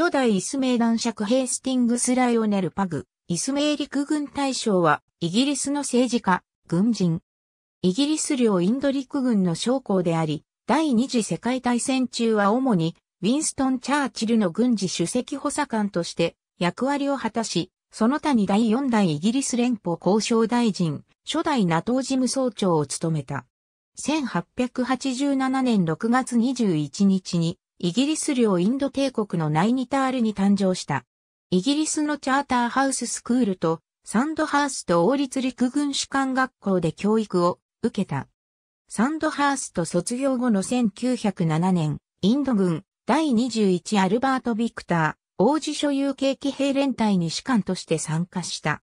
初代イスメイ男爵ヘイスティングス・ライオネル・パグ、イスメイ陸軍大将は、イギリスの政治家、軍人。イギリス領インド陸軍の将校であり、第二次世界大戦中は主に、ウィンストン・チャーチルの軍事主席補佐官として役割を果たし、その他に第四代イギリス連邦交渉大臣、初代 NATO 事務総長を務めた。1887年6月21日にイギリス領インド帝国のナイニタールに誕生した。イギリスのチャーターハウススクールとサンドハースト王立陸軍士官学校で教育を受けた。サンドハースト卒業後の1907年、インド軍第21アルバート・ビクター王子所有系騎兵連隊に士官として参加した。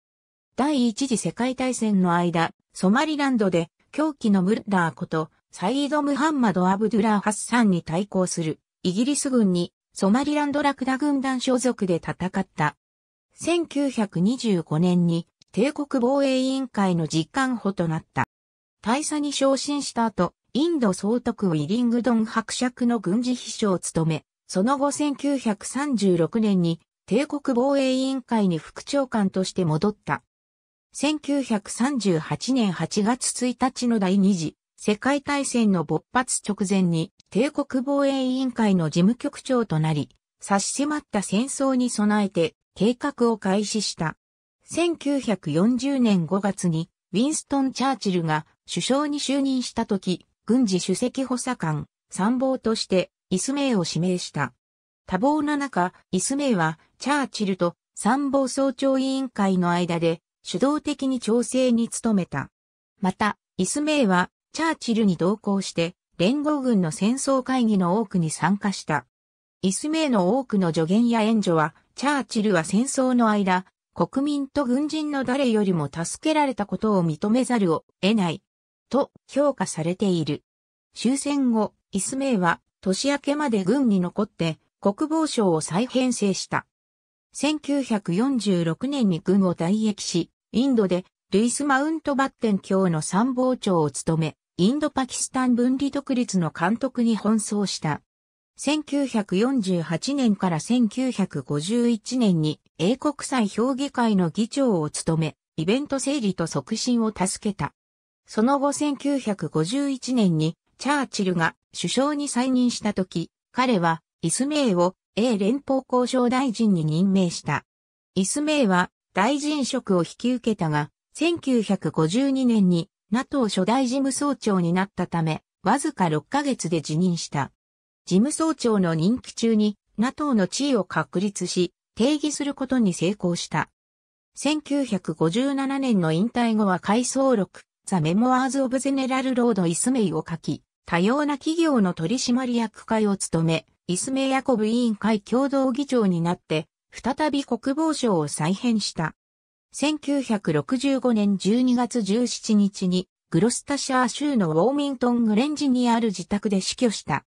第一次世界大戦の間、ソマリランドで狂気のムッダーことサイード・ムハンマド・アブドゥラー・ハッサンに対抗するイギリス軍にソマリランドラクダ軍団所属で戦った。1925年に帝国防衛委員会の実幹補となった。大佐に昇進した後、インド総督ウィリングドン伯爵の軍事秘書を務め、その後1936年に帝国防衛委員会に副長官として戻った。1938年8月1日の第二次世界大戦の勃発直前に帝国防衛委員会の事務局長となり、差し迫った戦争に備えて計画を開始した。1940年5月にウィンストン・チャーチルが首相に就任した時、軍事主席補佐官、参謀としてイスメイを指名した。多忙な中、イスメイはチャーチルと参謀総長委員会の間で主導的に調整に努めた。また、イスメイはチャーチルに同行して連合軍の戦争会議の多くに参加した。イスメイの多くの助言や援助は、チャーチルは戦争の間、国民と軍人の誰よりも助けられたことを認めざるを得ない、と評価されている。終戦後、イスメイは年明けまで軍に残って国防省を再編成した。1946年に軍を退役し、インドでルイス・マウントバッテン卿の参謀長を務め、インドパキスタン分離独立の監督に奔走した。1948年から1951年に英国際評議会の議長を務め、イベント整理と促進を助けた。その後1951年にチャーチルが首相に再任した時、彼はイスメイを英連邦交渉大臣に任命した。イスメイは大臣職を引き受けたが、1952年に NATO 初代事務総長になったため、わずか6ヶ月で辞任した。事務総長の任期中に NATO の地位を確立し、定義することに成功した。1957年の引退後は回想録、ザ・メモアーズ・オブ・ゼネラル・ロード・イスメイを書き、多様な企業の取締役会を務め、イスメイ・ヤコブ委員会共同議長になって、再び国防省を再編した。1965年12月17日にグロスタシャー州のウォーミントングレンジにある自宅で死去した。